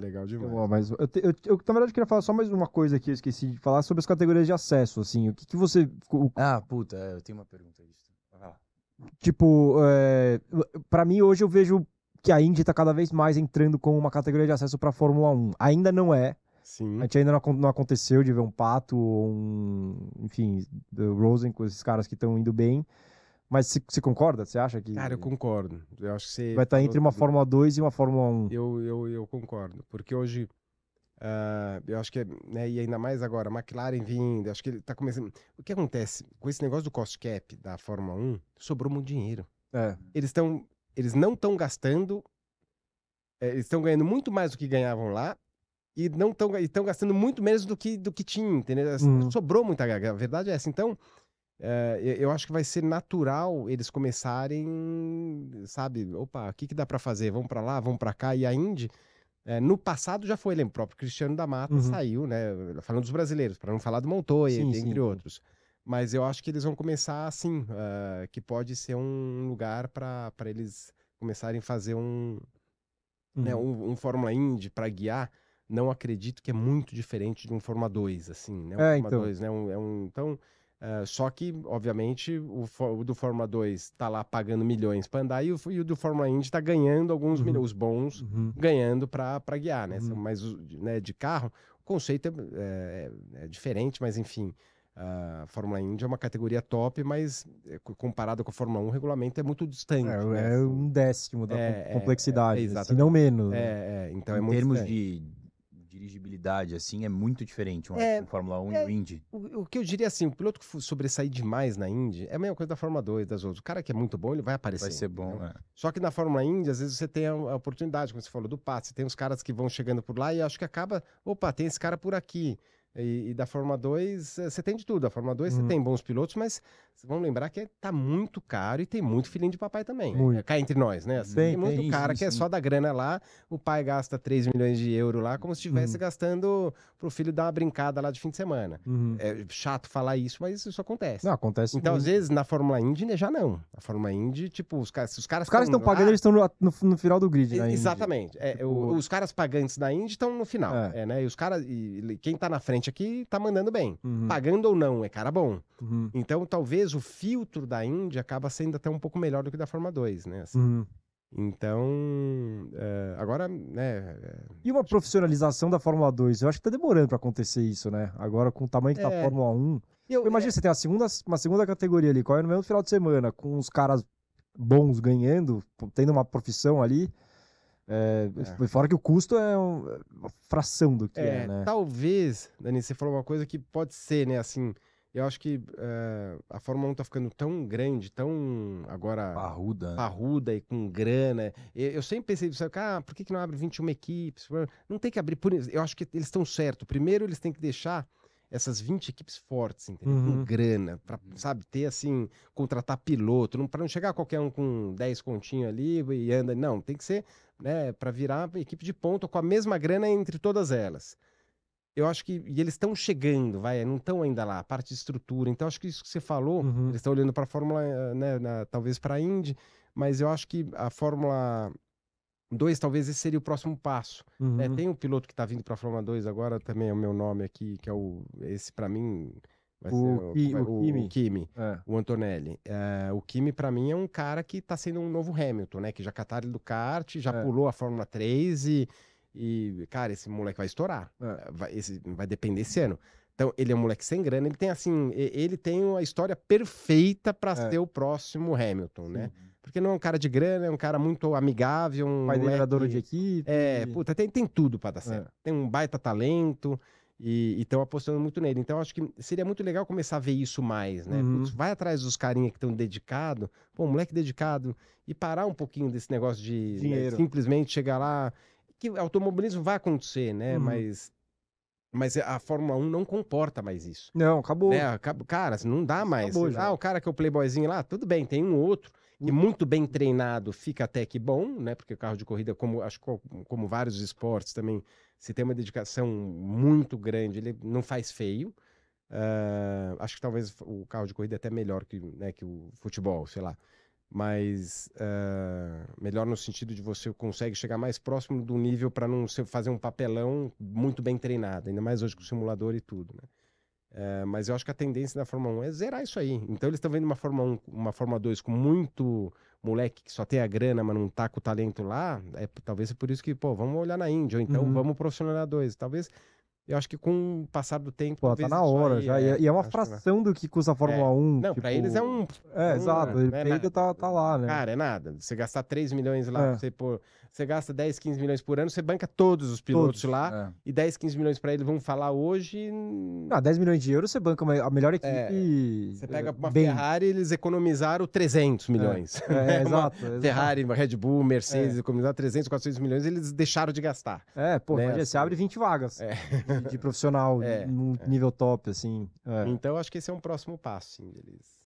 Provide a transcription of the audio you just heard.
legal demais. Bom, mas eu, te, eu, eu, na verdade, queria falar só mais uma coisa que eu esqueci de falar sobre as categorias de acesso, assim. O que, que você. O... Ah, puta, é, eu tenho uma pergunta disso. Ah. Tipo, é, para mim hoje eu vejo que a Indy tá cada vez mais entrando como uma categoria de acesso pra Fórmula 1. Ainda não é. Sim. A gente ainda não, não aconteceu de ver um Pato ou um. Enfim, o Rosen com esses caras que estão indo bem. Mas você concorda? Você acha que. Cara, eu concordo. Eu acho que Vai estar tá entre uma Fórmula 2 e uma Fórmula 1. Eu, eu, eu concordo. Porque hoje. Uh, eu acho que. É, né, e ainda mais agora, McLaren vindo. Acho que ele está começando. O que acontece? Com esse negócio do cost cap da Fórmula 1, sobrou muito dinheiro. É. Eles estão. Eles não estão gastando. É, eles estão ganhando muito mais do que ganhavam lá e não estão gastando muito menos do que do que tinha, entendeu? Uhum. Sobrou muita A verdade é essa. Então, eh, eu acho que vai ser natural eles começarem, sabe, opa, o que, que dá para fazer? Vamos para lá, vamos para cá. E a Indy, eh, no passado já foi, lembro, o próprio Cristiano da Mata uhum. saiu, né? Falando dos brasileiros, para não falar do Montoya, sim, entre sim. outros. Mas eu acho que eles vão começar assim, uh, que pode ser um lugar para eles começarem a fazer um, né, uhum. né, um, um Fórmula Indy para guiar. Não acredito que é muito diferente de um Fórmula 2, assim, né? Um é, Fórmula então. 2, né? Um, é um, então Uh, só que, obviamente, o, o do Fórmula 2 está lá pagando milhões para andar e o, e o, do Fórmula Indy está ganhando alguns uhum. milhões, os bons uhum. ganhando para guiar, né? Uhum. Mas né, de carro, o conceito é, é, é diferente, mas enfim, a Fórmula Indy é uma categoria top, mas é, comparado com a Fórmula 1, o regulamento é muito distante. É, né? é um décimo da é, é, complexidade, né? se não menos. Né? então em é muito termos distante. de dirigibilidade, assim, é muito diferente uma é, Fórmula 1 é, e o Indy. O, o, que eu diria assim, o piloto que sobressair demais na Indy é a mesma coisa da Fórmula 2, das outras. O cara que é muito bom, ele vai aparecer. Vai ser bom, né? é. Só que na Fórmula Indy, às vezes você tem a, a oportunidade, como você falou, do passe. Tem uns caras que vão chegando por lá e acho que acaba, opa, tem esse cara por aqui. E, e, da Fórmula 2, eh, você tem de tudo. A Fórmula 2 você uhum. tem bons pilotos, mas vamos lembrar que é, tá muito caro e tem muito filhinho de papai também. Muito. É, cá entre nós, né? Assim, bem, tem é muito bem, cara isso, que isso. é só da grana lá, o pai gasta 3 milhões de euro lá, como se estivesse gastando uhum. gastando pro filho dar uma brincada lá de fim de semana. Uhum. É chato falar isso, mas isso acontece. Não, acontece. Então, muito. às vezes, na Fórmula Indy, né, já não. A Fórmula Indy, tipo, os, caras os caras. Os caras estão pagando, eles estão no, no, no, final do grid, né? Exatamente. É, tipo... o, os caras pagantes da Indy estão no final. É. né? E os caras. E, quem tá na frente restaurante aqui tá mandando bem. Uhum. Pagando ou não, é cara bom. Uhum. Então, talvez o filtro da Índia acaba sendo até um pouco melhor do que da Fórmula 2, né? Assim. Uhum. Então, eh, agora, né... Eh, e uma profissionalização da Fórmula 2? Eu acho que tá demorando para acontecer isso, né? Agora, com o tamanho que é... tá a é. Fórmula 1... Eu, imagino é... você tem a segunda, uma segunda categoria ali, corre é no mesmo final de semana, com os caras bons ganhando, tendo uma profissão ali é, Fora que o custo é uma fração do que é, é né? Talvez, Dani, você falou uma coisa que pode ser, né? Assim, eu acho que eh, a Fórmula 1 tá ficando tão grande, tão agora. Parruda. Né? Parruda e com grana. Eu, eu sempre pensei, sabe, ah, por que, que não abre 21 equipes? Não tem que abrir por isso. Eu acho que eles estão certo. Primeiro, eles têm que deixar essas 20 equipes fortes, entendeu? Uhum. Com grana, para sabe, ter assim, contratar piloto, não, para não chegar qualquer um com 10 continho ali e anda. Não, tem que ser, né, para virar equipe de ponta com a mesma grana entre todas elas. Eu acho que. E eles estão chegando, vai, não estão ainda lá, a parte de estrutura. Então, acho que isso que você falou, uhum. eles estão olhando para a Fórmula, eh, né, na, talvez para a Indy, mas eu acho que a Fórmula 2, talvez esse seria o próximo passo. É, uhum. Tem um piloto que está vindo para a Fórmula 2 agora, também é o meu nome aqui, que é o. Esse para mim. O, Ki, é? o, Kimi, o, Kimi é. o Antonelli. É, o Kimi, para mim, é um cara que está sendo um novo Hamilton, né? Que já catar ele do kart, já é. pulou a Fórmula 3 e, e, cara, esse moleque vai estourar. É. Vai, esse, vai depender esse ano. Então, ele é um moleque sem grana, ele tem assim, ele tem a história perfeita para ser o próximo Hamilton, né? Porque não é um cara de grana, é um cara muito amigável. Um pai de equipe. É, puta, tem, tem tudo para dar certo. É. Tem um baita talento e estão apostando muito nele. Então, acho que seria muito legal começar a ver isso mais, né? Uhum. Putz, vai atrás dos carinhas que estão dedicado, pô, moleque dedicado, e parar um pouquinho desse negócio de né, simplesmente chegar lá. Que automobilismo vai acontecer, né? Uhum. Mas. Mas a Fórmula 1 não comporta mais isso. Não, acabou. Né? Cara, não dá mais. Acabou, ah, o cara que é o playboyzinho lá, tudo bem, tem um outro e muito bem treinado fica até que bom, né? Porque o carro de corrida, como acho como vários esportes também, se tem uma dedicação muito grande, ele não faz feio. Uh, acho que talvez o carro de corrida é até melhor que, né, que o futebol, sei lá. Mas uh, melhor no sentido de você consegue chegar mais próximo do nível para não fazer um papelão muito bem treinado, ainda mais hoje com o simulador e tudo. Né? É, mas eu acho que a tendência da Fórmula 1 é zerar isso aí. Então eles estão vendo uma Fórmula 1, uma Fórmula 2 com muito moleque que só tem a grana, mas não tá com o talento lá. É, talvez é por isso que, pô, vamos olhar na Índia, ou então uhum. vamos profissionalizar dois. Talvez eu acho que com o passar do tempo. Pô, tá na hora já. É, é, e é uma fração que do que custa a Fórmula é. 1. Não, tipo... pra eles é um. É, um, exato. É ele é tá, tá lá, né? Cara, é nada. Você gastar 3 milhões lá, é. você, pô, você gasta 10, 15 milhões por ano, você banca todos os pilotos todos. lá. É. E 10, 15 milhões pra eles vão falar hoje. Ah, 10 milhões de euros você banca uma, a melhor equipe. Você pega uma bem. Ferrari, eles economizaram 300 milhões. É, exato, exato. Ferrari, Red Bull, Mercedes, economizaram 300, 400 milhões, eles deixaram de gastar. É, pô, né? você assim. abre 20 vagas. É de profissional, é, num é. nível top, assim. É. Então, acho que esse é um próximo passo, sim, deles